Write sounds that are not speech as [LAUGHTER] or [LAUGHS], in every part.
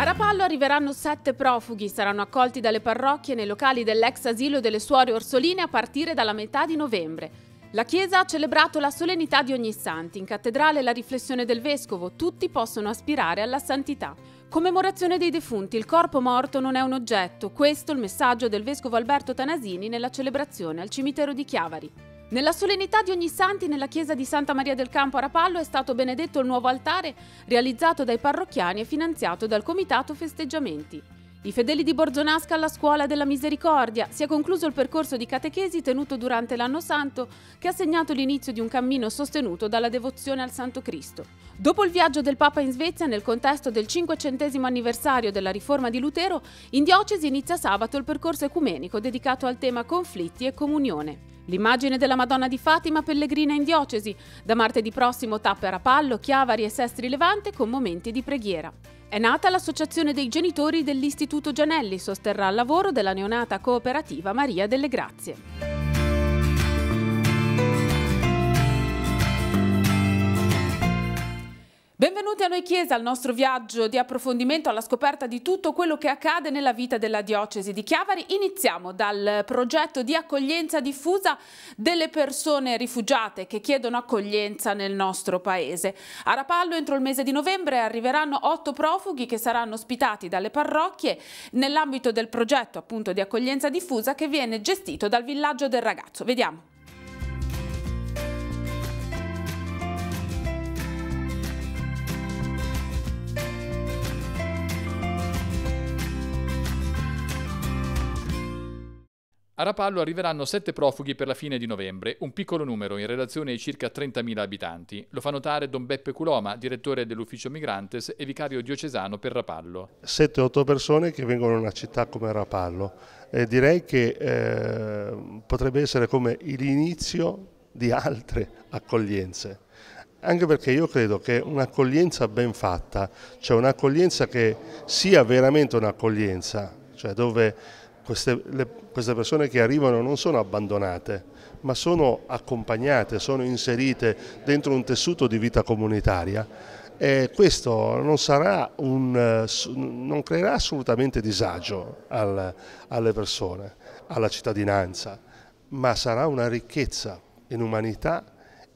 A Rapallo arriveranno sette profughi, saranno accolti dalle parrocchie nei locali dell'ex asilo delle suore orsoline a partire dalla metà di novembre. La Chiesa ha celebrato la solennità di ogni santi, in cattedrale la riflessione del Vescovo, tutti possono aspirare alla santità. Commemorazione dei defunti, il corpo morto non è un oggetto, questo il messaggio del Vescovo Alberto Tanasini nella celebrazione al cimitero di Chiavari. Nella solennità di ogni santi nella chiesa di Santa Maria del Campo a Rapallo è stato benedetto il nuovo altare realizzato dai parrocchiani e finanziato dal Comitato Festeggiamenti. I fedeli di Borgionasca alla Scuola della Misericordia si è concluso il percorso di catechesi tenuto durante l'anno santo che ha segnato l'inizio di un cammino sostenuto dalla devozione al Santo Cristo. Dopo il viaggio del Papa in Svezia nel contesto del 500 anniversario della riforma di Lutero, in diocesi inizia sabato il percorso ecumenico dedicato al tema conflitti e comunione. L'immagine della Madonna di Fatima pellegrina in diocesi, da martedì prossimo tappe a Rapallo, Chiavari e Sestri Levante con momenti di preghiera. È nata l'Associazione dei genitori dell'Istituto Gianelli, sosterrà il lavoro della neonata cooperativa Maria delle Grazie. Benvenuti a noi Chiesa, al nostro viaggio di approfondimento alla scoperta di tutto quello che accade nella vita della diocesi di Chiavari. Iniziamo dal progetto di accoglienza diffusa delle persone rifugiate che chiedono accoglienza nel nostro paese. A Rapallo entro il mese di novembre arriveranno otto profughi che saranno ospitati dalle parrocchie nell'ambito del progetto appunto di accoglienza diffusa che viene gestito dal villaggio del ragazzo. Vediamo. A Rapallo arriveranno sette profughi per la fine di novembre, un piccolo numero in relazione ai circa 30.000 abitanti. Lo fa notare Don Beppe Culoma, direttore dell'ufficio Migrantes e vicario diocesano per Rapallo. Sette o otto persone che vengono in una città come Rapallo. Eh, direi che eh, potrebbe essere come l'inizio di altre accoglienze. Anche perché io credo che un'accoglienza ben fatta, cioè un'accoglienza che sia veramente un'accoglienza, cioè dove queste, le, queste, persone che arrivano non sono abbandonate, ma sono accompagnate, sono inserite dentro un tessuto di vita comunitaria. E questo non, un, non creerà assolutamente disagio al, alle persone, alla cittadinanza, ma sarà una ricchezza in umanità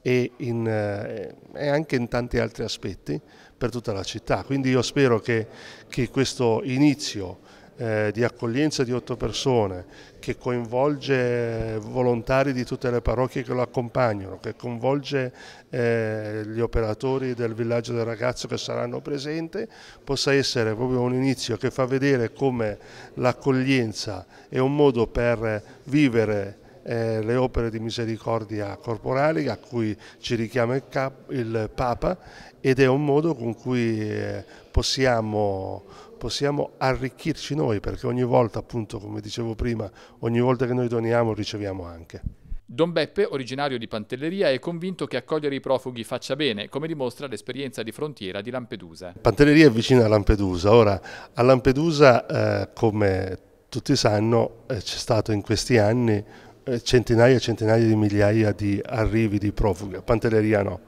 e, in, eh, e, anche in tanti altri aspetti per tutta la città. Quindi io spero che, che questo inizio eh, di accoglienza di otto persone, che coinvolge volontari di tutte le parrocchie che lo accompagnano, che coinvolge eh, gli operatori del villaggio del ragazzo che saranno presenti, possa essere proprio un inizio che fa vedere come l'accoglienza è un modo per vivere eh, le opere di misericordia corporali a cui ci richiama il, cap, il Papa ed è un modo con cui eh, possiamo possiamo arricchirci noi, perché ogni volta, appunto, come dicevo prima, ogni volta che noi doniamo riceviamo anche. Don Beppe, originario di Pantelleria, è convinto che accogliere i profughi faccia bene, come dimostra l'esperienza di frontiera di Lampedusa. Pantelleria è vicina a Lampedusa. Ora, a Lampedusa, eh, come tutti sanno, eh, c'è stato in questi anni eh, centinaia e centinaia di migliaia di arrivi di profughi, a Pantelleria no.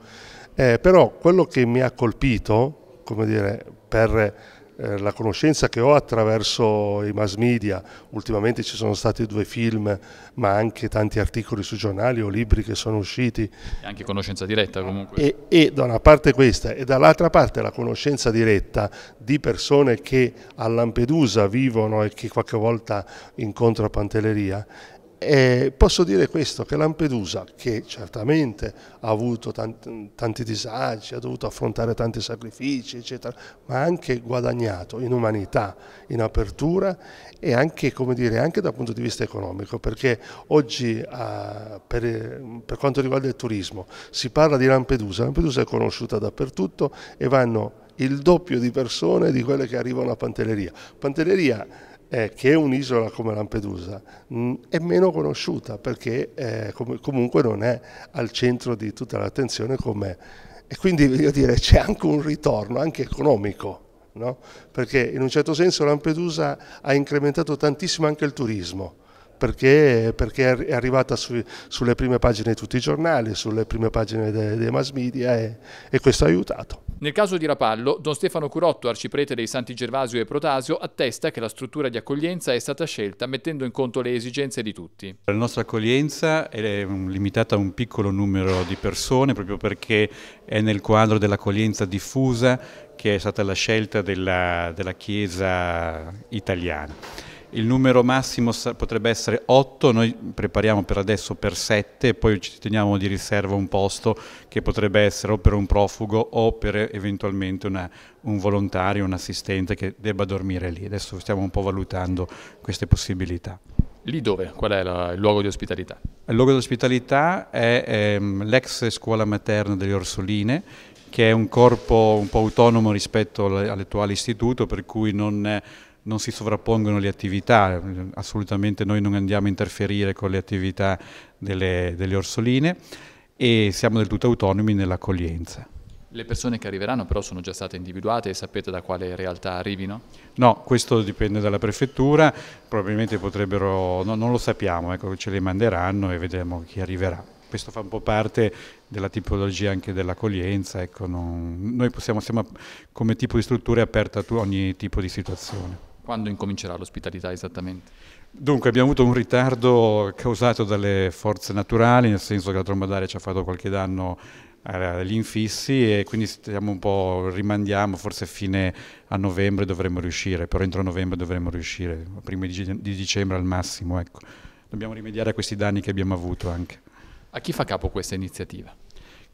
Eh, però quello che mi ha colpito, come dire, per eh, la conoscenza che ho attraverso i mass media, ultimamente ci sono stati due film, ma anche tanti articoli su giornali o libri che sono usciti. E anche conoscenza diretta comunque. E, e da una parte questa e dall'altra parte la conoscenza diretta di persone che a Lampedusa vivono e che qualche volta incontro a Pantelleria e eh, posso dire questo, che Lampedusa, che certamente ha avuto tanti, tanti, disagi, ha dovuto affrontare tanti sacrifici, eccetera, ma ha anche guadagnato in umanità, in apertura e anche, dire, anche dal punto di vista economico, perché oggi ah, per, per quanto riguarda il turismo si parla di Lampedusa, Lampedusa è conosciuta dappertutto e vanno il doppio di persone di quelle che arrivano a Pantelleria. Pantelleria eh, che un'isola come Lampedusa mh, mm, è meno conosciuta perché eh, com comunque non è al centro di tutta l'attenzione come... E quindi voglio dire c'è anche un ritorno, anche economico, no? perché in un certo senso Lampedusa ha incrementato tantissimo anche il turismo. Perché, perché, è arrivata su, sulle prime pagine di tutti i giornali, sulle prime pagine dei, dei mass media e, e questo ha aiutato. Nel caso di Rapallo, Don Stefano Curotto, arciprete dei Santi Gervasio e Protasio, attesta che la struttura di accoglienza è stata scelta mettendo in conto le esigenze di tutti. La nostra accoglienza è limitata a un piccolo numero di persone proprio perché è nel quadro dell'accoglienza diffusa che è stata la scelta della, della Chiesa italiana il numero massimo potrebbe essere 8, noi prepariamo per adesso per 7, poi ci teniamo di riserva un posto che potrebbe essere o per un profugo o per eventualmente una, un volontario, un assistente che debba dormire lì. Adesso stiamo un po' valutando queste possibilità. Lì dove? Qual è la, il luogo di ospitalità? Il luogo di ospitalità è ehm, l'ex scuola materna delle Orsoline, che è un corpo un po' autonomo rispetto all'attuale istituto, per cui non non si sovrappongono le attività, assolutamente noi non andiamo a interferire con le attività delle, delle orsoline e siamo del tutto autonomi nell'accoglienza. Le persone che arriveranno però sono già state individuate e sapete da quale realtà arrivino? No, questo dipende dalla prefettura, probabilmente potrebbero, no, non lo sappiamo, ecco, ce le manderanno e vedremo chi arriverà. Questo fa un po' parte della tipologia anche dell'accoglienza, ecco, non, noi possiamo, siamo come tipo di struttura aperta a ogni tipo di situazione. Quando incomincerà l'ospitalità esattamente? Dunque abbiamo avuto un ritardo causato dalle forze naturali, nel senso che la tromba d'aria ci ha fatto qualche danno eh, agli infissi e quindi stiamo un po' rimandiamo, forse fine a novembre dovremmo riuscire, però entro novembre dovremmo riuscire, prima di dicembre al massimo. Ecco. Dobbiamo rimediare a questi danni che abbiamo avuto anche. A chi fa capo questa iniziativa?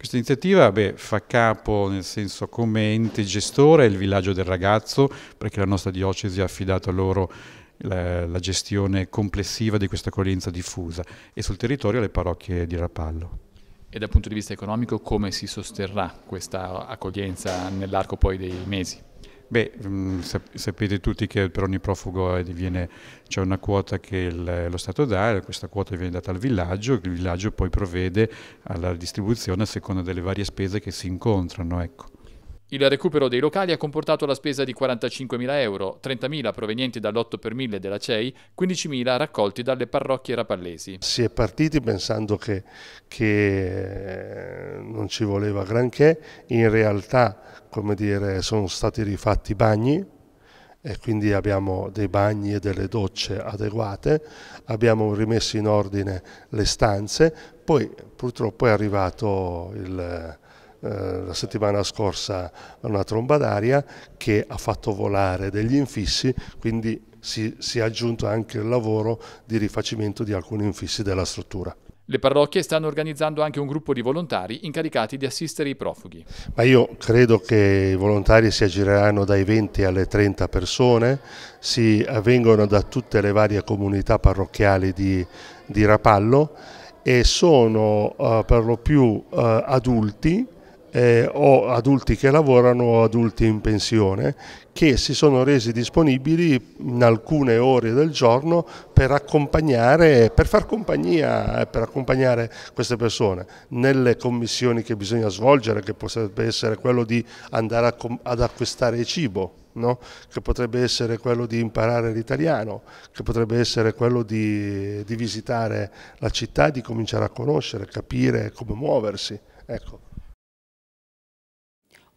Questa iniziativa beh, fa capo nel senso come ente gestore il villaggio del ragazzo, perché la nostra diocesi ha affidato a loro la, la gestione complessiva di questa accoglienza diffusa e sul territorio le parrocchie di Rapallo. E dal punto di vista economico come si sosterrà questa accoglienza nell'arco poi dei mesi? Beh, mm, sapete tutti che per ogni profugo eh, c'è una quota che il, lo Stato dà, questa quota viene data al villaggio, il villaggio poi provvede alla distribuzione a seconda delle varie spese che si incontrano. Ecco. Il recupero dei locali ha comportato la spesa di 45.000 euro, 30.000 provenienti dall'8 per 1000 della CEI, 15.000 raccolti dalle parrocchie rapallesi. Si è partiti pensando che, che eh, non ci voleva granché, in realtà come dire, sono stati rifatti i bagni, e quindi abbiamo dei bagni e delle docce adeguate, abbiamo rimesso in ordine le stanze, poi purtroppo è arrivato il, eh, la settimana scorsa una tromba d'aria che ha fatto volare degli infissi, quindi si, si è aggiunto anche il lavoro di rifacimento di alcuni infissi della struttura. Le parrocchie stanno organizzando anche un gruppo di volontari incaricati di assistere i profughi. Ma io credo che i volontari si aggireranno dai 20 alle 30 persone, si vengono da tutte le varie comunità parrocchiali di, di Rapallo e sono uh, per lo più uh, adulti eh, o adulti che lavorano o adulti in pensione che si sono resi disponibili in alcune ore del giorno per accompagnare, per far compagnia, per accompagnare queste persone nelle commissioni che bisogna svolgere, che potrebbe essere quello di andare a, ad acquistare cibo. No? che potrebbe essere quello di imparare l'italiano, che potrebbe essere quello di, di visitare la città, di cominciare a conoscere, capire come muoversi. Ecco.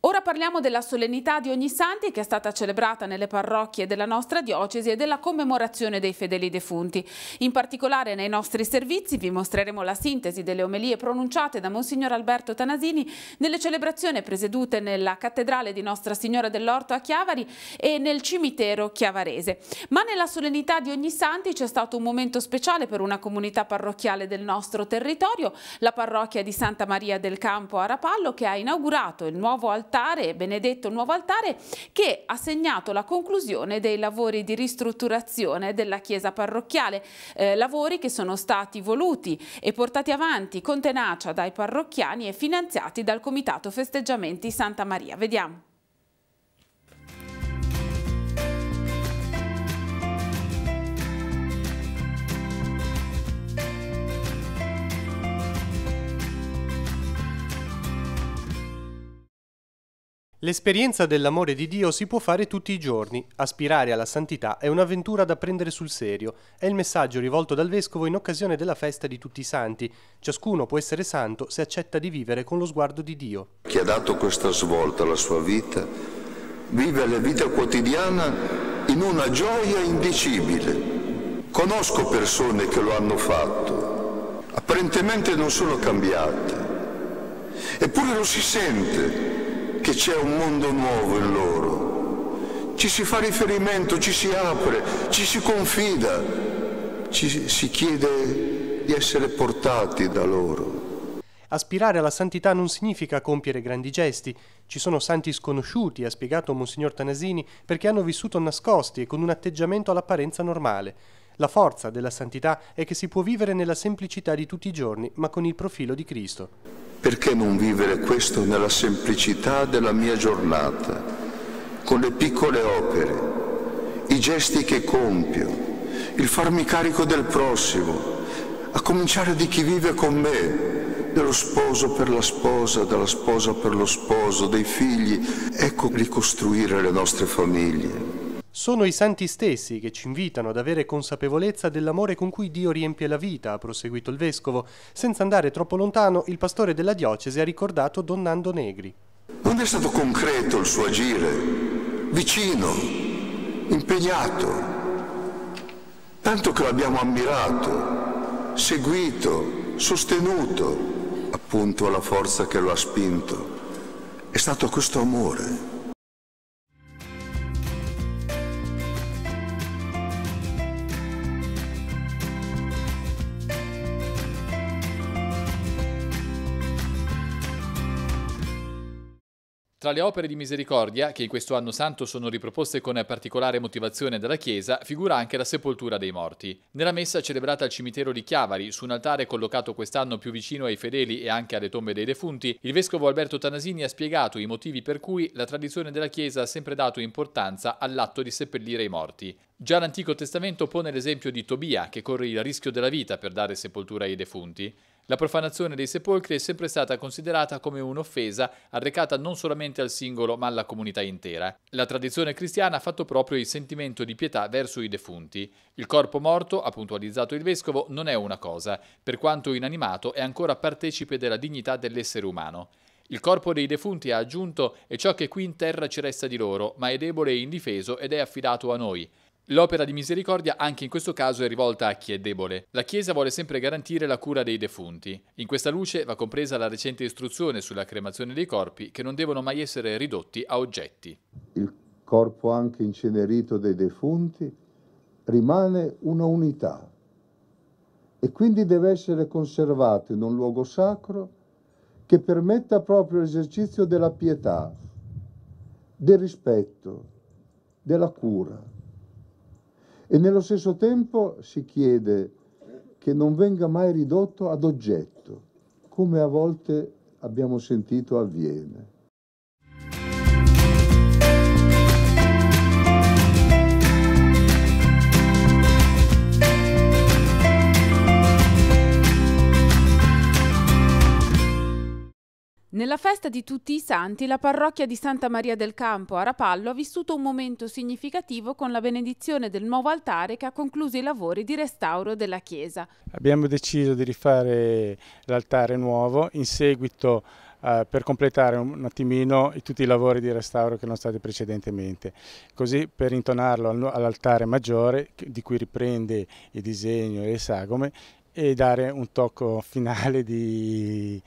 Ora parliamo della solennità di Ogni Santi che è stata celebrata nelle parrocchie della nostra diocesi e della commemorazione dei fedeli defunti. In particolare nei nostri servizi vi mostreremo la sintesi delle omelie pronunciate da Monsignor Alberto Tanasini nelle celebrazioni presiedute nella cattedrale di Nostra Signora dell'Orto a Chiavari e nel cimitero chiavarese. Ma nella solennità di Ogni Santi c'è stato un momento speciale per una comunità parrocchiale del nostro territorio, la parrocchia di Santa Maria del Campo a Rapallo che ha inaugurato il nuovo altare altare, benedetto nuovo altare, che ha segnato la conclusione dei lavori di ristrutturazione della chiesa parrocchiale, eh, lavori che sono stati voluti e portati avanti con tenacia dai parrocchiani e finanziati dal Comitato Festeggiamenti Santa Maria. Vediamo. L'esperienza dell'amore di Dio si può fare tutti i giorni, aspirare alla santità è un'avventura da prendere sul serio, è il messaggio rivolto dal Vescovo in occasione della festa di tutti i santi. Ciascuno può essere santo se accetta di vivere con lo sguardo di Dio. Chi ha dato questa svolta alla sua vita vive la vita quotidiana in una gioia indicibile. Conosco persone che lo hanno fatto, apparentemente non sono cambiate, eppure lo si sente che c'è un mondo nuovo in loro. Ci si fa riferimento, ci si apre, ci si confida, ci si chiede di essere portati da loro. Aspirare alla santità non significa compiere grandi gesti. Ci sono santi sconosciuti, ha spiegato Monsignor Tanasini, perché hanno vissuto nascosti e con un atteggiamento all'apparenza normale. La forza della santità è che si può vivere nella semplicità di tutti i giorni, ma con il profilo di Cristo. Perché non vivere questo nella semplicità della mia giornata, con le piccole opere, i gesti che compio, il farmi carico del prossimo, a cominciare di chi vive con me, dello sposo per la sposa, della sposa per lo sposo, dei figli. Ecco ricostruire le nostre famiglie. Sono i santi stessi che ci invitano ad avere consapevolezza dell'amore con cui Dio riempie la vita, ha proseguito il vescovo. Senza andare troppo lontano, il pastore della diocesi ha ricordato Don Nando Negri. Non è stato concreto il suo agire, vicino, impegnato, tanto che l'abbiamo ammirato, seguito, sostenuto, appunto alla forza che lo ha spinto. È stato questo amore Tra le opere di misericordia, che in questo anno santo sono riproposte con particolare motivazione dalla Chiesa, figura anche la sepoltura dei morti. Nella messa celebrata al cimitero di Chiavari, su un altare collocato quest'anno più vicino ai fedeli e anche alle tombe dei defunti, il vescovo Alberto Tanasini ha spiegato i motivi per cui la tradizione della Chiesa ha sempre dato importanza all'atto di seppellire i morti. Già l'Antico Testamento pone l'esempio di Tobia, che corre il rischio della vita per dare sepoltura ai defunti. La profanazione dei sepolcri è sempre stata considerata come un'offesa arrecata non solamente al singolo ma alla comunità intera. La tradizione cristiana ha fatto proprio il sentimento di pietà verso i defunti. Il corpo morto, ha puntualizzato il vescovo, non è una cosa, per quanto inanimato è ancora partecipe della dignità dell'essere umano. Il corpo dei defunti, ha aggiunto, è ciò che qui in terra ci resta di loro, ma è debole e indifeso ed è affidato a noi. L'opera di misericordia anche in questo caso è rivolta a chi è debole. La Chiesa vuole sempre garantire la cura dei defunti. In questa luce va compresa la recente istruzione sulla cremazione dei corpi che non devono mai essere ridotti a oggetti. Il corpo anche incenerito dei defunti rimane una unità e quindi deve essere conservato in un luogo sacro che permetta proprio l'esercizio della pietà, del rispetto, della cura e nello stesso tempo si chiede che non venga mai ridotto ad oggetto, come a volte abbiamo sentito avviene. Nella festa di tutti i santi, la parrocchia di Santa Maria del Campo a Rapallo ha vissuto un momento significativo con la benedizione del nuovo altare che ha concluso i lavori di restauro della chiesa. Abbiamo deciso di rifare l'altare nuovo in seguito eh, per completare un attimino tutti i lavori di restauro che erano stati precedentemente, così per intonarlo all'altare maggiore di cui riprende il disegno e le sagome e dare un tocco finale di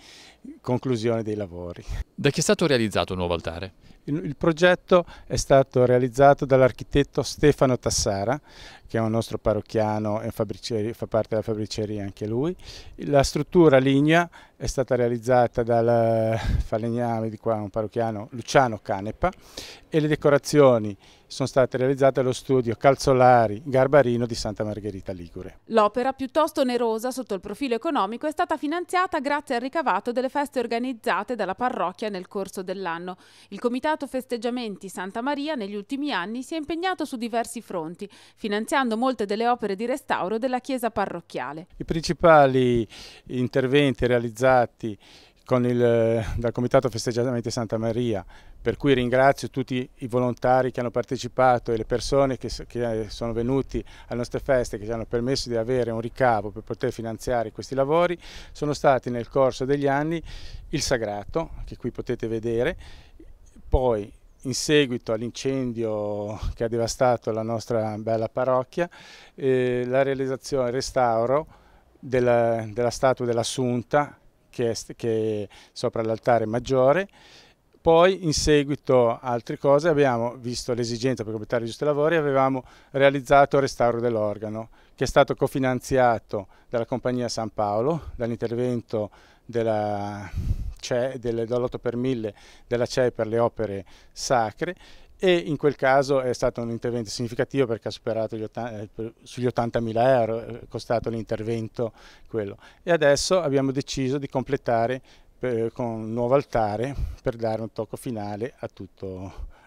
conclusione dei lavori. Da chi è stato realizzato il nuovo altare? Il, il progetto è stato realizzato dall'architetto Stefano Tassara, che è un nostro parrocchiano e fa parte della fabbriceria anche lui. La struttura lignea è stata realizzata dal falegname di qua, un parrocchiano, Luciano Canepa, e le decorazioni sono state realizzate allo studio Calzolari Garbarino di Santa Margherita Ligure. L'opera, piuttosto onerosa sotto il profilo economico, è stata finanziata grazie al ricavato delle le feste organizzate dalla parrocchia nel corso dell'anno. Il Comitato Festeggiamenti Santa Maria negli ultimi anni si è impegnato su diversi fronti, finanziando molte delle opere di restauro della chiesa parrocchiale. I principali interventi realizzati il, dal Comitato Festeggiamenti Santa Maria, per cui ringrazio tutti i volontari che hanno partecipato e le persone che, che, eh, sono venuti alle nostre feste, che ci hanno permesso di avere un ricavo per poter finanziare questi lavori, sono stati nel corso degli anni il Sagrato, che qui potete vedere, poi in seguito all'incendio che ha devastato la nostra bella parrocchia, eh, la realizzazione, il restauro della, della statua dell'Assunta che è, che è sopra l'altare maggiore. Poi in seguito altre cose abbiamo visto l'esigenza per completare i giusti lavori, avevamo realizzato il restauro dell'organo che è stato cofinanziato dalla compagnia San Paolo, dall'intervento della dell'8 per 1000 della CEI per le opere sacre e in quel caso è stato un intervento significativo perché ha superato gli 80, eh, sugli 80.000 euro, eh, è costato l'intervento quello. E adesso abbiamo deciso di completare per, eh, con un nuovo altare per dare un tocco finale a tutte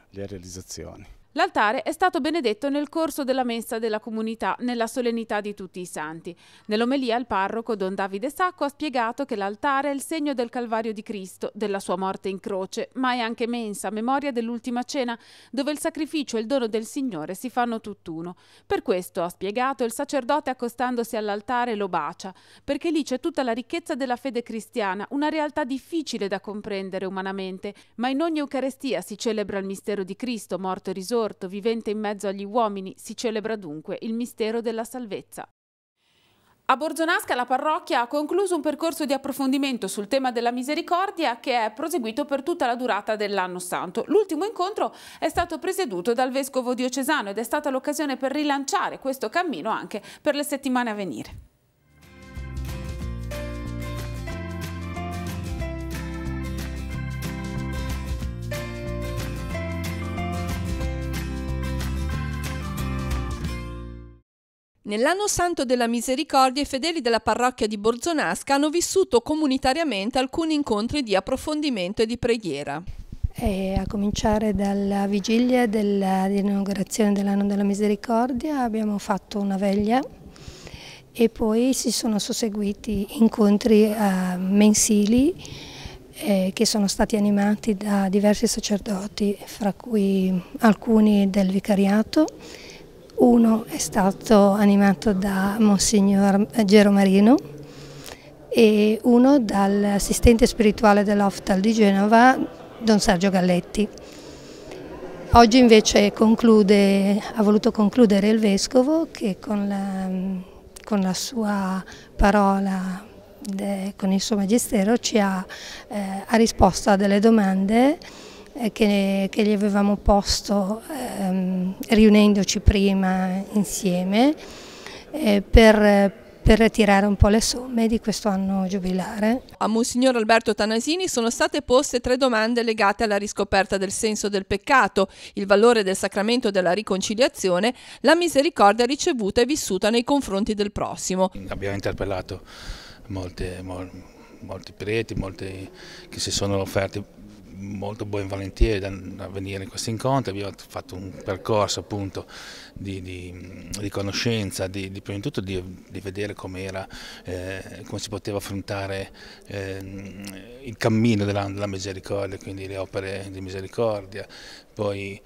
le realizzazioni. L'altare è stato benedetto nel corso della messa della comunità nella solennità di tutti i santi. Nell'omelia il parroco Don Davide Sacco ha spiegato che l'altare è il segno del Calvario di Cristo, della sua morte in croce, ma è anche mensa, memoria dell'ultima cena, dove il sacrificio e il dono del Signore si fanno tutt'uno. Per questo, ha spiegato, il sacerdote accostandosi all'altare lo bacia, perché lì c'è tutta la ricchezza della fede cristiana, una realtà difficile da comprendere umanamente, ma in ogni Eucarestia si celebra il mistero di Cristo morto e risorto risorto, vivente in mezzo agli uomini, si celebra dunque il mistero della salvezza. A Borzonasca la parrocchia ha concluso un percorso di approfondimento sul tema della misericordia che è proseguito per tutta la durata dell'anno santo. L'ultimo incontro è stato presieduto dal vescovo diocesano ed è stata l'occasione per rilanciare questo cammino anche per le settimane a venire. Nell'anno santo della misericordia i fedeli della parrocchia di Borzonasca hanno vissuto comunitariamente alcuni incontri di approfondimento e di preghiera. E a cominciare dalla vigilia dell'inaugurazione dell'anno della misericordia abbiamo fatto una veglia e poi si sono susseguiti incontri eh, mensili eh, che sono stati animati da diversi sacerdoti, fra cui alcuni del vicariato uno è stato animato da Monsignor Gero Marino e uno dall'assistente spirituale dell'Oftal di Genova, Don Sergio Galletti. Oggi invece conclude, ha voluto concludere il Vescovo che con la, con la sua parola, de, con il suo magistero, ci ha, eh, ha risposto a delle domande eh, che, che gli avevamo posto ehm, riunendoci prima insieme eh, per, per tirare un po' le somme di questo anno giubilare. A Monsignor Alberto Tanasini sono state poste tre domande legate alla riscoperta del senso del peccato, il valore del sacramento della riconciliazione, la misericordia ricevuta e vissuta nei confronti del prossimo. Abbiamo interpellato molte, molti preti, molti che si sono offerti molto buon volentieri a venire in questi incontri, abbiamo fatto un percorso appunto di, di, di conoscenza, di, di, prima di tutto di, vedere com eh, come si poteva affrontare eh, il cammino della, della misericordia, quindi le opere di misericordia, poi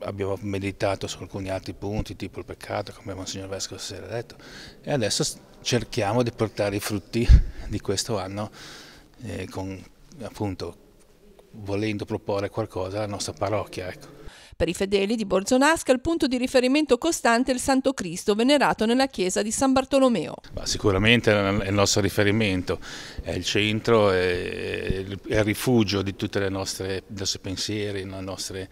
abbiamo meditato su alcuni altri punti, tipo il peccato, come Monsignor Vescovo si era detto, e adesso cerchiamo di portare i frutti di questo anno eh, con appunto volendo proporre qualcosa alla nostra parrocchia. Ecco. Per i fedeli di Borzonasca il punto di riferimento costante è il Santo Cristo venerato nella chiesa di San Bartolomeo. Ma sicuramente è il nostro riferimento, è il centro, è il rifugio di tutti i nostri pensieri, le nostre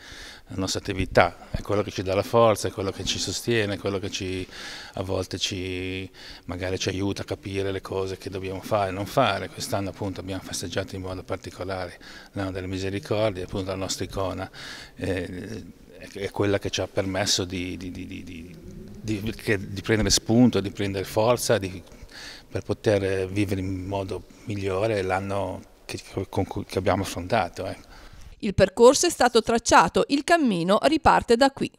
la nostra attività, è quello che ci dà la forza, è quello che ci sostiene, è quello che ci, a volte ci, magari ci aiuta a capire le cose che dobbiamo fare e non fare. Quest'anno appunto abbiamo festeggiato in modo particolare l'anno delle misericordie, appunto la nostra icona eh, è quella che ci ha permesso di, di, di, di prendere spunto, di prendere forza, per poter vivere in modo migliore l'anno che, che, abbiamo affrontato. Eh. Il percorso è stato tracciato, il cammino riparte da qui.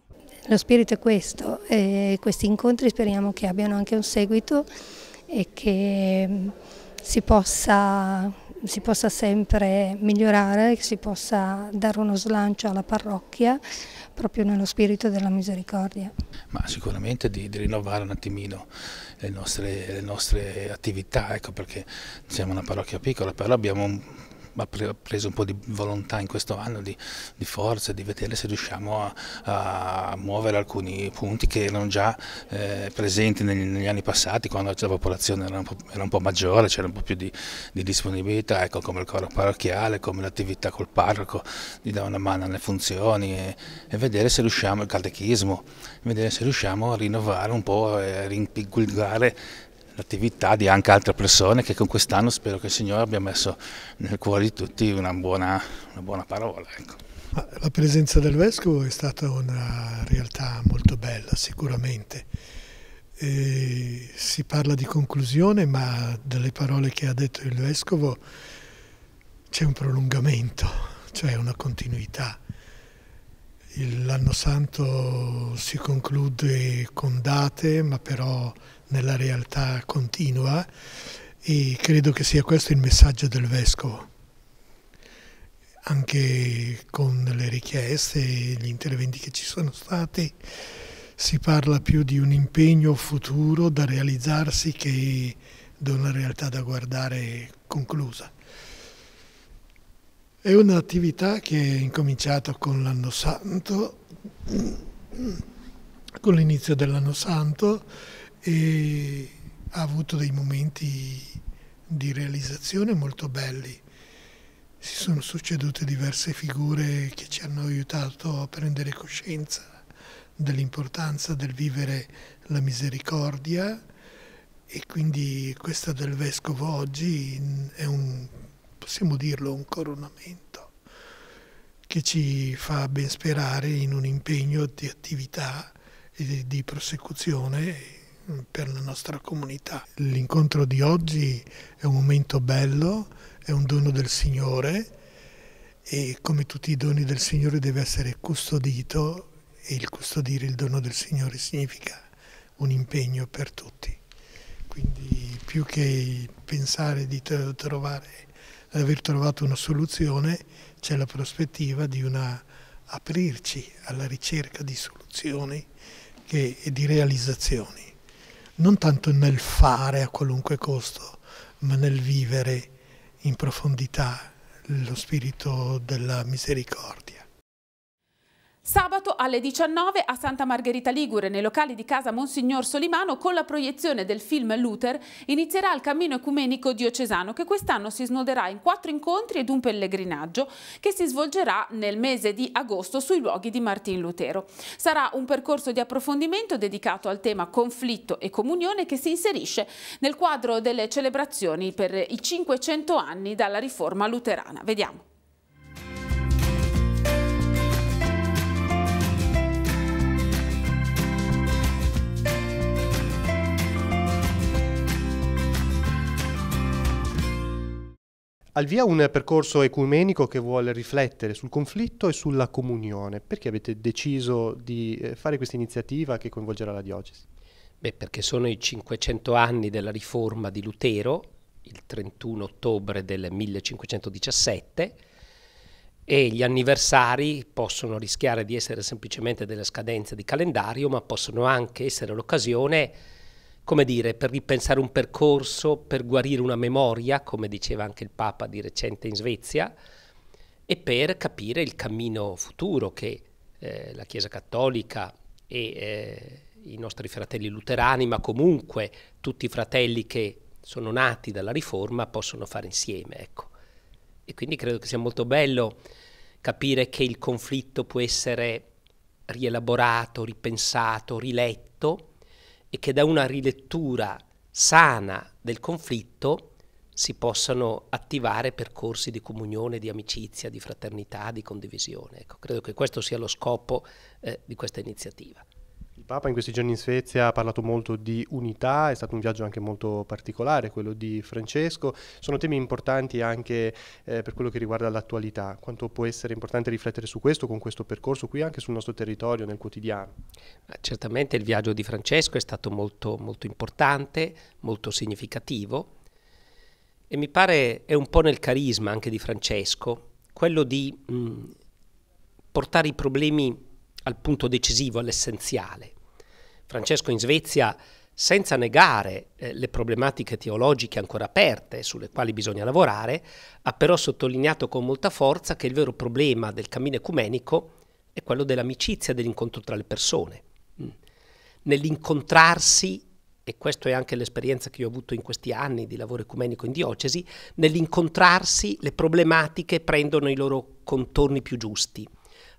Lo spirito è questo, e questi incontri speriamo che abbiano anche un seguito e che mm, si possa, si possa sempre migliorare, che si possa dare uno slancio alla parrocchia proprio nello spirito della misericordia. Ma sicuramente di, di rinnovare un attimino le nostre, le nostre attività, ecco perché siamo una parrocchia piccola, però abbiamo un ha preso un po' di volontà in questo anno, di, di forza, di vedere se riusciamo a, a, muovere alcuni punti che erano già eh, presenti negli, negli, anni passati, quando la popolazione era un po', era un po maggiore, c'era un po' più di, di disponibilità, ecco, come il coro parrocchiale, come l'attività col parroco, di dare una mano alle funzioni e, e vedere se riusciamo, il catechismo, vedere se riusciamo a rinnovare un po', a rimpigliare l'attività di anche altre persone che con quest'anno spero che il Signore abbia messo nel cuore di tutti una buona, una buona parola. Ecco. La presenza del Vescovo è stata una realtà molto bella sicuramente. E si parla di conclusione ma dalle parole che ha detto il Vescovo c'è un prolungamento, cioè una continuità. L'anno santo si conclude con date, ma però nella realtà continua e credo che sia questo il messaggio del Vescovo, anche con le richieste e gli interventi che ci sono stati. Si parla più di un impegno futuro da realizzarsi che di una realtà da guardare conclusa. È un'attività che è incominciata con l'anno santo, con l'inizio dell'anno santo, e ha avuto dei momenti di realizzazione molto belli. Si sono succedute diverse figure che ci hanno aiutato a prendere coscienza dell'importanza del vivere la misericordia e quindi questa del vescovo oggi mm, è un, possiamo dirlo, un coronamento che ci fa ben sperare in un impegno di attività e di prosecuzione per la nostra comunità. L'incontro di oggi è un momento bello, è un dono del Signore e come tutti i doni del Signore deve essere custodito e il custodire il dono del Signore significa un impegno per tutti. Quindi più che pensare di trovare, di aver trovato una soluzione, c'è la prospettiva di una, aprirci alla ricerca di soluzioni che, e di realizzazioni non tanto nel fare a qualunque costo, ma nel vivere in profondità lo spirito della misericordia. Sabato alle 19 a Santa Margherita Ligure, nei locali di casa Monsignor Solimano, con la proiezione del film Luther, inizierà il cammino ecumenico diocesano che quest'anno si snoderà in quattro incontri ed un pellegrinaggio che si svolgerà nel mese di agosto sui luoghi di Martin Lutero. Sarà un percorso di approfondimento dedicato al tema conflitto e comunione che si inserisce nel quadro delle celebrazioni per i 500 anni dalla riforma luterana. Vediamo. Al via un percorso ecumenico che vuole riflettere sul conflitto e sulla comunione. Perché avete deciso di eh, fare questa iniziativa che coinvolgerà la diocesi? Beh, perché sono i 500 anni della riforma di Lutero, il 31 ottobre del 1517, e gli anniversari possono rischiare di essere semplicemente delle scadenze di calendario, ma possono anche essere l'occasione come dire, per ripensare un percorso, per guarire una memoria, come diceva anche il Papa di recente in Svezia, e per capire il cammino futuro che eh, la Chiesa Cattolica e eh, i nostri fratelli luterani, ma comunque tutti i fratelli che sono nati dalla Riforma possono fare insieme. Ecco. E quindi credo che sia molto bello capire che il conflitto può essere rielaborato, ripensato, riletto e che da una rilettura sana del conflitto si possano attivare percorsi di comunione, di amicizia, di fraternità, di condivisione. Ecco, credo che questo sia lo scopo eh, di questa iniziativa. Il Papa in questi giorni in Svezia ha parlato molto di unità, è stato un viaggio anche molto particolare quello di Francesco, sono temi importanti anche eh, per quello che riguarda l'attualità, quanto può essere importante riflettere su questo, con questo percorso qui anche sul nostro territorio, nel quotidiano. Certamente il viaggio di Francesco è stato molto, molto importante, molto significativo e mi pare è un po' nel carisma anche di Francesco, quello di mh, portare i problemi al punto decisivo, all'essenziale. Francesco in Svezia senza negare eh, le problematiche teologiche ancora aperte sulle quali bisogna lavorare, ha però sottolineato con molta forza che il vero problema del cammino ecumenico è quello dell'amicizia, dell'incontro tra le persone. Mm. Nell'incontrarsi, e questa è anche l'esperienza che io ho avuto in questi anni di lavoro ecumenico in diocesi, nell'incontrarsi le problematiche prendono i loro contorni più giusti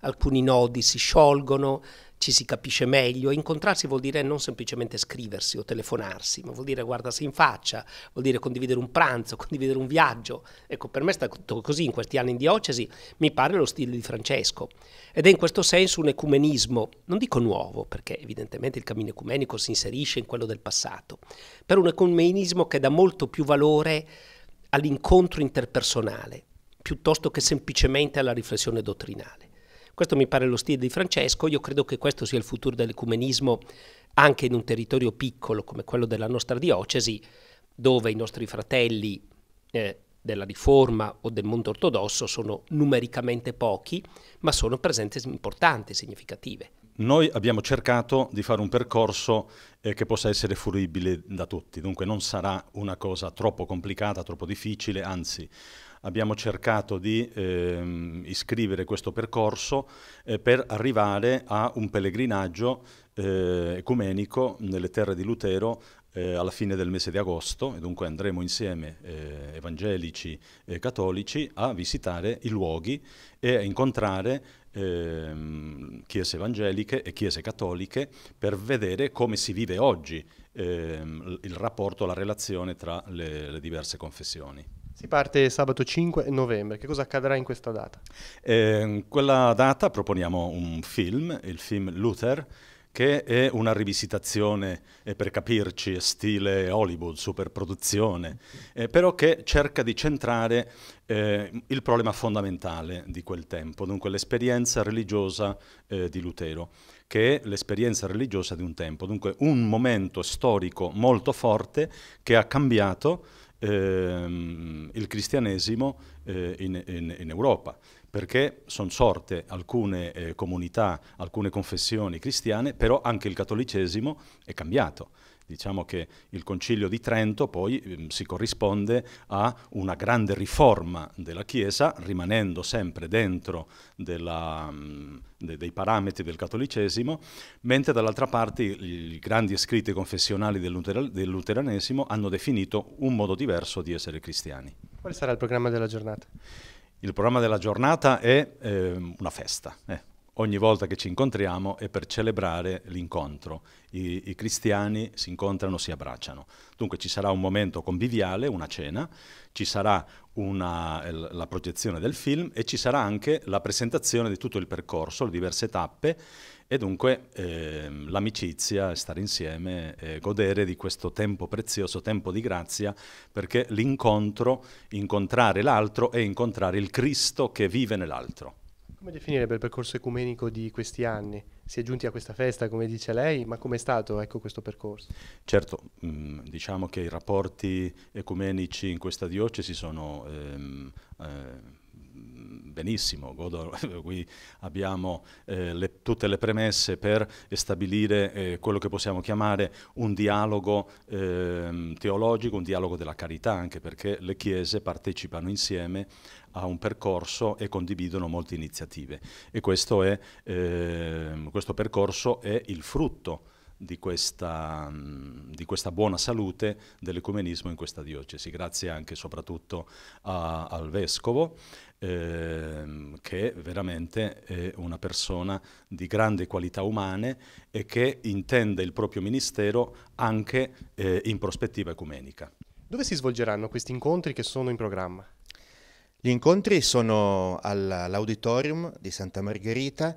alcuni nodi si sciolgono, ci si capisce meglio. Incontrarsi vuol dire non semplicemente scriversi o telefonarsi, ma vuol dire guardarsi in faccia, vuol dire condividere un pranzo, [LAUGHS] condividere un viaggio. Ecco, per me è stato così in questi anni in diocesi, mi pare lo stile di Francesco. Ed è in questo senso un ecumenismo, non dico nuovo, perché evidentemente il cammino ecumenico si inserisce in quello del passato, però un ecumenismo che dà molto più valore all'incontro interpersonale, piuttosto che semplicemente alla riflessione dottrinale. Questo mi pare lo stile di Francesco, io credo che questo sia il futuro dell'ecumenismo anche in un territorio piccolo come quello della nostra diocesi, dove i nostri fratelli eh, della Riforma o del mondo ortodosso sono numericamente pochi, ma sono presenze importanti, significative. Noi abbiamo cercato di fare un percorso eh, che possa essere fruibile da tutti, dunque non sarà una cosa troppo complicata, troppo difficile, anzi abbiamo cercato di ehm, iscrivere questo percorso eh, per arrivare a un pellegrinaggio eh, ecumenico nelle terre di Lutero eh, alla fine del mese di agosto e dunque andremo insieme eh, evangelici e cattolici a visitare i luoghi e a incontrare ehm, chiese evangeliche e chiese cattoliche per vedere come si vive oggi ehm, il rapporto, la relazione tra le, le diverse confessioni. Si parte sabato 5 novembre, che cosa accadrà in questa data? Eh, quella data proponiamo un film, il film Luther, che è una rivisitazione, eh, per capirci, stile Hollywood, superproduzione, eh, però che cerca di centrare eh, il problema fondamentale di quel tempo, dunque l'esperienza religiosa eh, di Lutero, che è l'esperienza religiosa di un tempo, dunque un momento storico molto forte che ha cambiato ehm, il cristianesimo eh, in, in, in, Europa, perché sono sorte alcune eh, comunità, alcune confessioni cristiane, però anche il cattolicesimo è cambiato. Diciamo che il Concilio di Trento poi ehm, si corrisponde a una grande riforma della Chiesa, rimanendo sempre dentro della, mm, de dei parametri del cattolicesimo, mentre dall'altra parte i, i grandi scritti confessionali dell'luter dell'luteranesimo hanno definito un modo diverso di essere cristiani. Quale sarà il programma della giornata? Il programma della giornata è eh, una festa, eh, Ogni volta che ci incontriamo è per celebrare l'incontro. I, I, cristiani si incontrano, si abbracciano. Dunque ci sarà un momento conviviale, una cena, ci sarà una, la proiezione del film e ci sarà anche la presentazione di tutto il percorso, le diverse tappe e dunque eh, l'amicizia, stare insieme, eh, godere di questo tempo prezioso, tempo di grazia, perché l'incontro, incontrare l'altro è incontrare il Cristo che vive nell'altro. Come definirebbe il percorso ecumenico di questi anni? Si è giunti a questa festa, come dice lei, ma com'è stato ecco, questo percorso? Certo, mm, diciamo che i rapporti ecumenici in questa diocesi sono ehm, eh, benissimo, Godo, [LAUGHS] qui abbiamo eh, le, tutte le premesse per stabilire eh, quello che possiamo chiamare un dialogo eh, teologico, un dialogo della carità, anche perché le chiese partecipano insieme ha un percorso e condividono molte iniziative. E questo, è, eh, questo percorso è il frutto di questa, di questa, buona salute dell'ecumenismo in questa diocesi, grazie anche e soprattutto a, al Vescovo, ehm, che veramente è una persona di grande qualità umane e che intende il proprio ministero anche eh, in prospettiva ecumenica. Dove si svolgeranno questi incontri che sono in programma? Gli incontri sono all'auditorium di Santa Margherita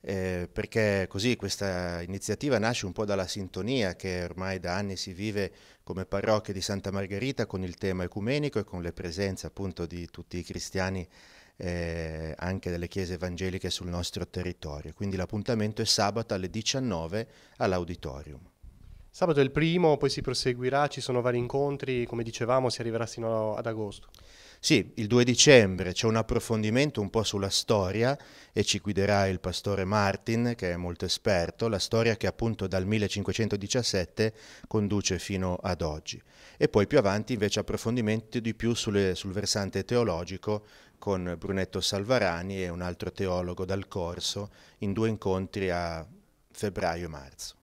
eh, perché così questa iniziativa nasce un po' dalla sintonia che ormai da anni si vive come parrocchia di Santa Margherita con il tema ecumenico e con le presenze appunto di tutti i cristiani eh, anche delle chiese evangeliche sul nostro territorio. Quindi l'appuntamento è sabato alle 19 all'auditorium. Sabato è il primo, poi si proseguirà, ci sono vari incontri, come dicevamo si arriverà fino ad agosto. Sì, il 2 dicembre c'è un approfondimento un po' sulla storia e ci guiderà il pastore Martin, che è molto esperto, la storia che appunto dal 1517 conduce fino ad oggi. E poi più avanti invece approfondimento di più sulle, sul versante teologico con Brunetto Salvarani e un altro teologo dal corso in due incontri a febbraio e marzo.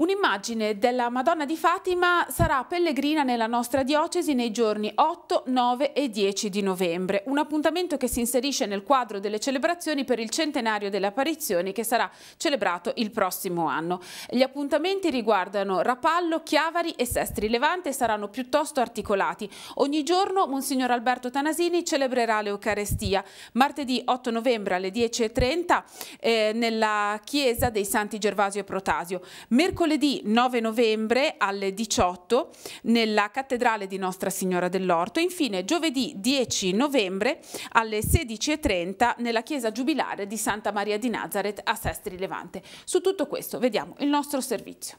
Un'immagine della Madonna di Fatima sarà pellegrina nella nostra diocesi nei giorni 8, 9 e 10 di novembre, un appuntamento che si inserisce nel quadro delle celebrazioni per il centenario delle apparizioni che sarà celebrato il prossimo anno. Gli appuntamenti riguardano Rapallo, Chiavari e Sestri Levante e saranno piuttosto articolati. Ogni giorno Monsignor Alberto Tanasini celebrerà l'Eucarestia. Martedì 8 novembre alle 10.30 eh, nella chiesa dei Santi Gervasio e Protasio. Mercoledì mercoledì 9 novembre alle 18 nella Cattedrale di Nostra Signora dell'Orto. e Infine giovedì 10 novembre alle 16.30 nella Chiesa Giubilare di Santa Maria di Nazareth a Sestri Levante. Su tutto questo vediamo il nostro servizio.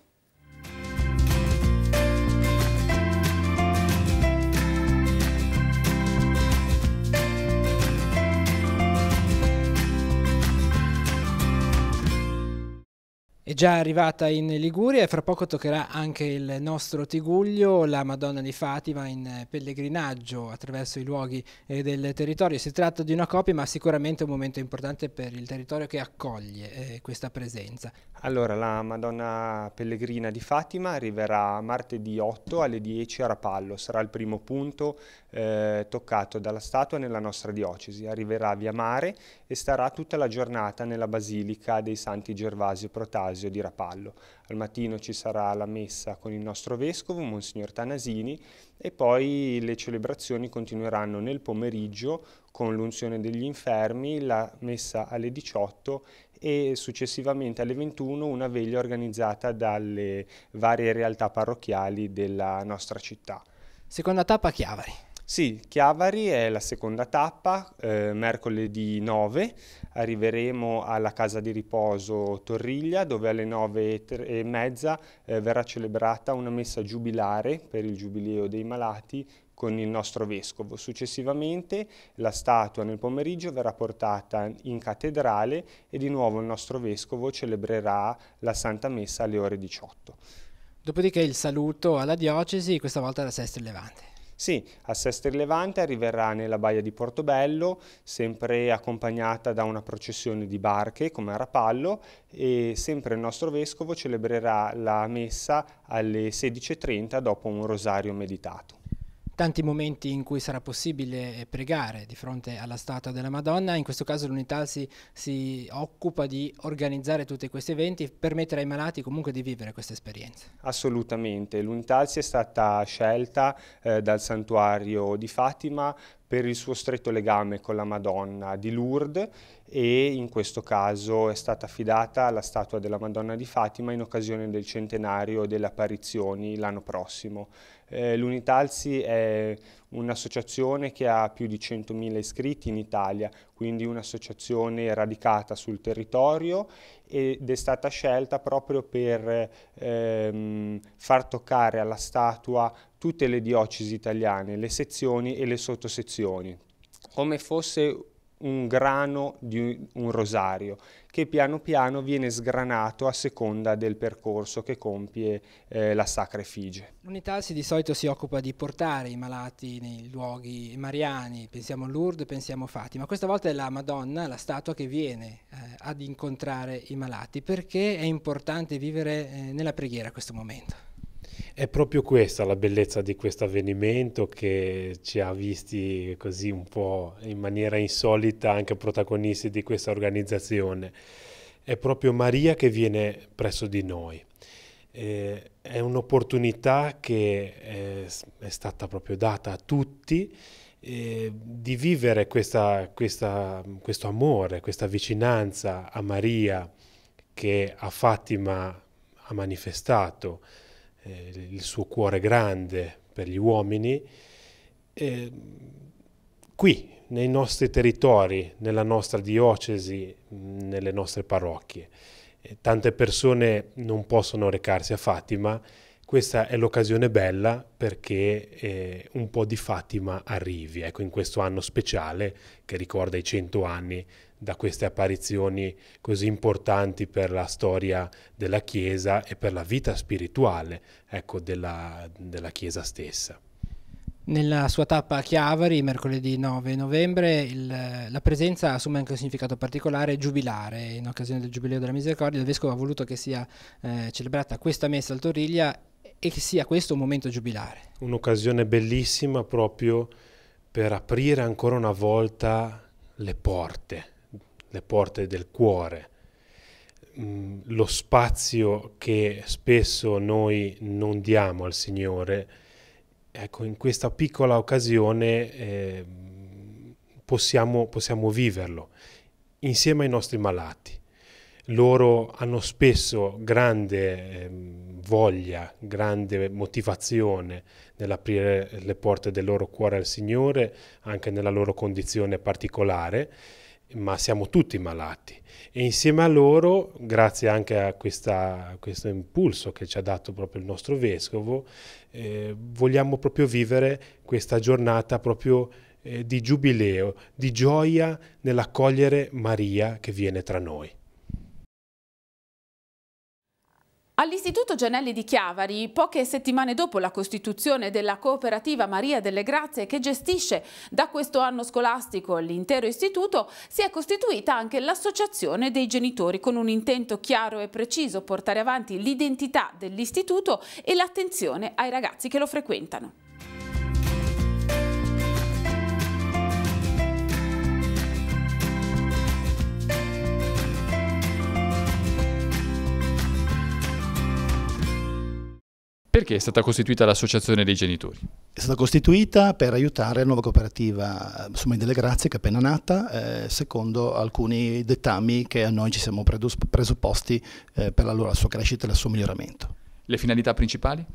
È già arrivata in Liguria e fra poco toccherà anche il nostro Tiguglio, la Madonna di Fatima, in pellegrinaggio attraverso i luoghi eh, del territorio. Si tratta di una copia, ma sicuramente un momento importante per il territorio che accoglie eh, questa presenza. Allora, la Madonna pellegrina di Fatima arriverà martedì 8 alle 10 a Rapallo. Sarà il primo punto eh, toccato dalla statua nella nostra diocesi. Arriverà via mare e starà tutta la giornata nella Basilica dei Santi Gervasio Protasio di Rapallo. Al mattino ci sarà la messa con il nostro vescovo, Monsignor Tanasini, e poi le celebrazioni continueranno nel pomeriggio con l'unzione degli infermi, la messa alle 18 e successivamente alle 21 una veglia organizzata dalle varie realtà parrocchiali della nostra città. Seconda tappa Chiavari. Sì, Chiavari è la seconda tappa, eh, mercoledì 9 arriveremo alla casa di riposo Torriglia dove alle 9 e mezza eh, verrà celebrata una messa giubilare per il giubileo dei malati con il nostro vescovo. Successivamente la statua nel pomeriggio verrà portata in cattedrale e di nuovo il nostro vescovo celebrerà la Santa Messa alle ore 18. Dopodiché il saluto alla diocesi, questa volta da Sestri Levante. Sì, a Sestri Levante arriverà nella baia di Portobello, sempre accompagnata da una processione di barche come a Rapallo e sempre il nostro Vescovo celebrerà la messa alle 16.30 dopo un rosario meditato tanti momenti in cui sarà possibile eh, pregare di fronte alla statua della Madonna, in questo caso l'unità si, si occupa di organizzare tutti questi eventi, permettere ai malati comunque di vivere questa esperienza. Assolutamente, l'unità è stata scelta eh, dal santuario di Fatima per il suo stretto legame con la Madonna di Lourdes e in questo caso è stata affidata alla statua della Madonna di Fatima in occasione del centenario delle apparizioni l'anno prossimo. Eh, L'Unitalsi è un'associazione che ha più di 100.000 iscritti in Italia, quindi un'associazione radicata sul territorio ed è stata scelta proprio per ehm, far toccare alla statua tutte le diocesi italiane, le sezioni e le sottosezioni, come fosse un grano di un rosario che piano piano viene sgranato a seconda del percorso che compie eh, la sacra effigie. L'Unitas di solito si occupa di portare i malati nei luoghi mariani, pensiamo a Lourdes, pensiamo a Fatima, questa volta è la Madonna, la statua che viene eh, ad incontrare i malati, perché è importante vivere eh, nella preghiera questo momento? È proprio questa la bellezza di questo avvenimento che ci ha visti così un po' in maniera insolita anche protagonisti di questa organizzazione. È proprio Maria che viene presso di noi. Eh, è un'opportunità che è, è, stata proprio data a tutti eh, di vivere questa, questa, questo amore, questa vicinanza a Maria che a Fatima ha manifestato eh, il suo cuore grande per gli uomini, eh, qui, nei nostri territori, nella nostra diocesi, nelle nostre parrocchie. Tante persone non possono recarsi a Fatima, questa è l'occasione bella perché eh, un po' di Fatima arrivi, ecco, in questo anno speciale che ricorda i 100 anni da queste apparizioni così importanti per la storia della Chiesa e per la vita spirituale ecco, della, della Chiesa stessa. Nella sua tappa a Chiavari, mercoledì 9 novembre, il, la presenza assume anche un significato particolare giubilare. In occasione del Giubileo della Misericordia, il Vescovo ha voluto che sia eh, celebrata questa messa al Toriglia e che sia questo un momento giubilare. Un'occasione bellissima proprio per aprire ancora una volta le porte le porte del cuore, mh, mm, lo spazio che spesso noi non diamo al Signore. Ecco, in questa piccola occasione eh, possiamo, possiamo viverlo insieme ai nostri malati. Loro hanno spesso grande eh, voglia, grande motivazione nell'aprire le porte del loro cuore al Signore, anche nella loro condizione particolare ma siamo tutti malati e insieme a loro, grazie anche a questa, questo impulso che ci ha dato proprio il nostro Vescovo, eh, vogliamo proprio vivere questa giornata proprio eh, di giubileo, di gioia nell'accogliere Maria che viene tra noi. All'Istituto Gianelli di Chiavari, poche settimane dopo la costituzione della cooperativa Maria delle Grazie che gestisce da questo anno scolastico l'intero istituto, si è costituita anche l'associazione dei genitori con un intento chiaro e preciso portare avanti l'identità dell'istituto e l'attenzione ai ragazzi che lo frequentano. Perché è stata costituita l'associazione dei genitori? È stata costituita per aiutare la nuova cooperativa Sumai delle Grazie che è appena nata, eh, secondo alcuni dettami che a noi ci siamo presupposti eh, per la, loro, la sua crescita e il suo miglioramento. Le finalità principali?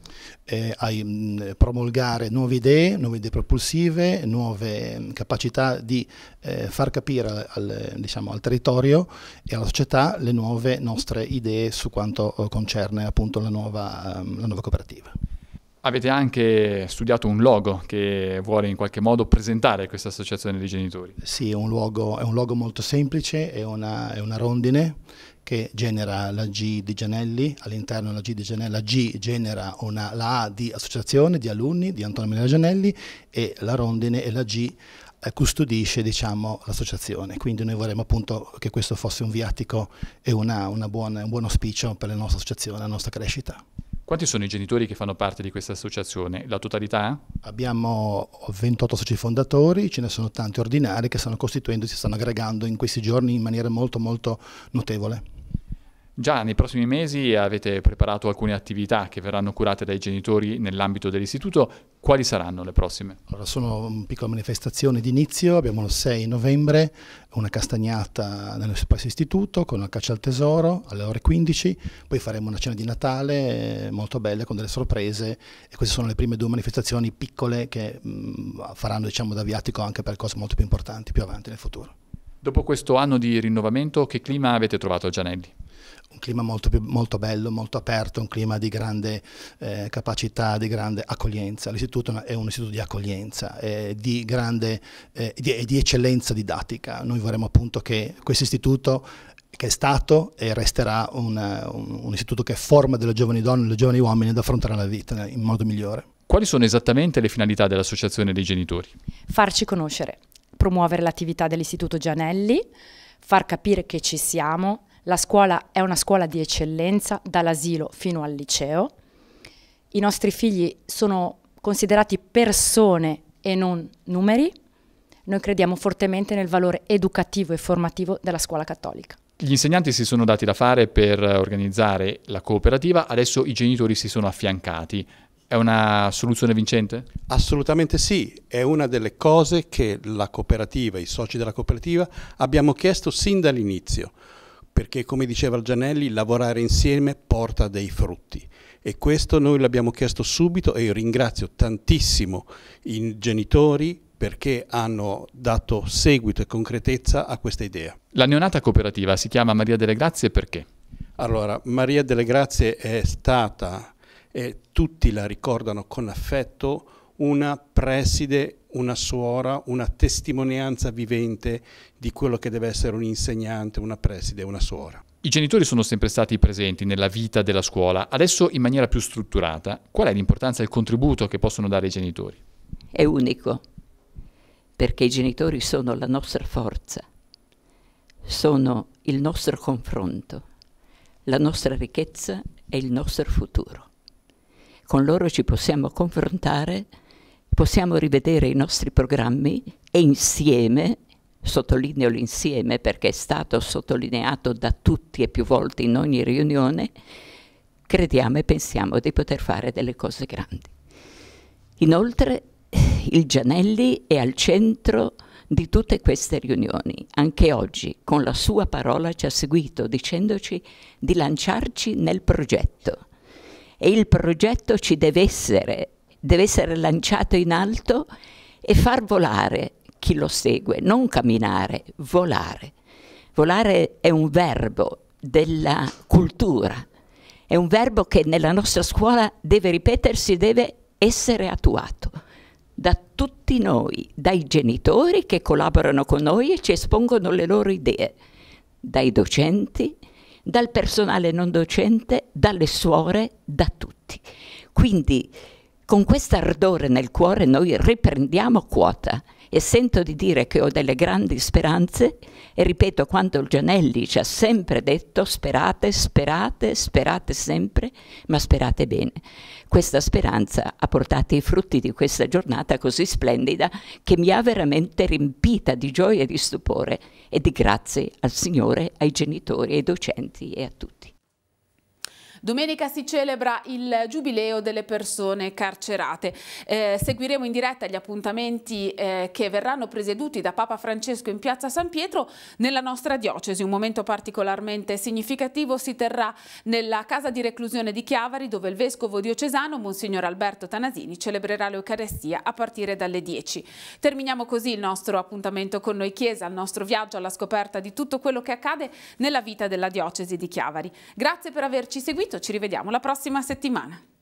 Eh, hai, promulgare nuove idee, nuove idee propulsive, nuove capacità di eh, far capire al, diciamo, al, territorio e alla società le nuove nostre idee su quanto eh, concerne appunto la nuova, ehm, la nuova cooperativa. Avete anche studiato un logo che vuole in qualche modo presentare questa associazione dei genitori. Sì, è un logo, è un logo molto semplice, è una, è una rondine che genera la G di Gianelli, all'interno della G di Gianelli, la G genera una, la A di associazione di alunni di Antonio Mela Gianelli e la rondine e la G eh, custodisce diciamo, l'associazione, quindi noi vorremmo appunto che questo fosse un viatico e una, una buona, un buon auspicio per la nostra associazione, la nostra crescita. Quanti sono i genitori che fanno parte di questa associazione? La totalità? Abbiamo 28 soci fondatori, ce ne sono tanti ordinari che stanno costituendo, si stanno aggregando in questi giorni in maniera molto molto notevole. Già nei prossimi mesi avete preparato alcune attività che verranno curate dai genitori nell'ambito dell'istituto. Quali saranno le prossime? Allora, sono una piccola manifestazione d'inizio, abbiamo il 6 novembre, una castagnata nel Spasso Istituto con la caccia al tesoro alle ore 15, poi faremo una cena di Natale eh, molto bella con delle sorprese e queste sono le prime due manifestazioni piccole che mh, mm, faranno diciamo, da viatico anche per cose molto più importanti più avanti nel futuro. Dopo questo anno di rinnovamento che clima avete trovato a Gianelli? un clima molto, più, molto, bello, molto aperto, un clima di grande eh, capacità, di grande accoglienza. L'istituto è un istituto di accoglienza, eh, di eh, di, di eccellenza didattica. Noi vorremmo appunto che questo istituto che è stato e resterà un, un, un istituto che forma delle giovani donne e dei giovani uomini ad affrontare la vita in modo migliore. Quali sono esattamente le finalità dell'Associazione dei Genitori? Farci conoscere, promuovere l'attività dell'Istituto Gianelli, far capire che ci siamo, la scuola è una scuola di eccellenza dall'asilo fino al liceo. I nostri figli sono considerati persone e non numeri. Noi crediamo fortemente nel valore educativo e formativo della scuola cattolica. Gli insegnanti si sono dati da fare per organizzare la cooperativa, adesso i genitori si sono affiancati. È una soluzione vincente? Assolutamente sì, è una delle cose che la cooperativa, i soci della cooperativa abbiamo chiesto sin dall'inizio perché come diceva Gianelli, lavorare insieme porta dei frutti e questo noi l'abbiamo chiesto subito e io ringrazio tantissimo i genitori perché hanno dato seguito e concretezza a questa idea. La neonata cooperativa si chiama Maria delle Grazie perché? Allora, Maria delle Grazie è stata, e tutti la ricordano con affetto, una preside, una suora, una testimonianza vivente di quello che deve essere un insegnante, una preside, una suora. I genitori sono sempre stati presenti nella vita della scuola, adesso in maniera più strutturata. Qual è l'importanza e il contributo che possono dare i genitori? È unico, perché i genitori sono la nostra forza, sono il nostro confronto, la nostra ricchezza e il nostro futuro. Con loro ci possiamo confrontare possiamo rivedere i nostri programmi e insieme, sottolineo l'insieme perché è stato sottolineato da tutti e più volte in ogni riunione, crediamo e pensiamo di poter fare delle cose grandi. Inoltre il Gianelli è al centro di tutte queste riunioni. Anche oggi, con la sua parola, ci ha seguito dicendoci di lanciarci nel progetto. E il progetto ci deve essere deve essere lanciato in alto e far volare chi lo segue, non camminare, volare. Volare è un verbo della cultura, è un verbo che nella nostra scuola deve ripetersi, deve essere attuato da tutti noi, dai genitori che collaborano con noi e ci espongono le loro idee, dai docenti, dal personale non docente, dalle suore, da tutti. Quindi con questo ardore nel cuore noi riprendiamo quota e sento di dire che ho delle grandi speranze e ripeto quanto il Gianelli ci ha sempre detto sperate, sperate, sperate sempre, ma sperate bene. Questa speranza ha portato i frutti di questa giornata così splendida che mi ha veramente riempita di gioia e di stupore e di grazie al Signore, ai genitori, ai docenti e a tutti. Domenica si celebra il giubileo delle persone carcerate. Eh, seguiremo in diretta gli appuntamenti eh, che verranno presieduti da Papa Francesco in piazza San Pietro nella nostra diocesi. Un momento particolarmente significativo si terrà nella casa di reclusione di Chiavari dove il vescovo diocesano, Monsignor Alberto Tanasini, celebrerà l'Eucarestia a partire dalle 10. Terminiamo così il nostro appuntamento con noi Chiesa, il nostro viaggio alla scoperta di tutto quello che accade nella vita della diocesi di Chiavari. Grazie per averci seguito seguito, ci rivediamo la prossima settimana.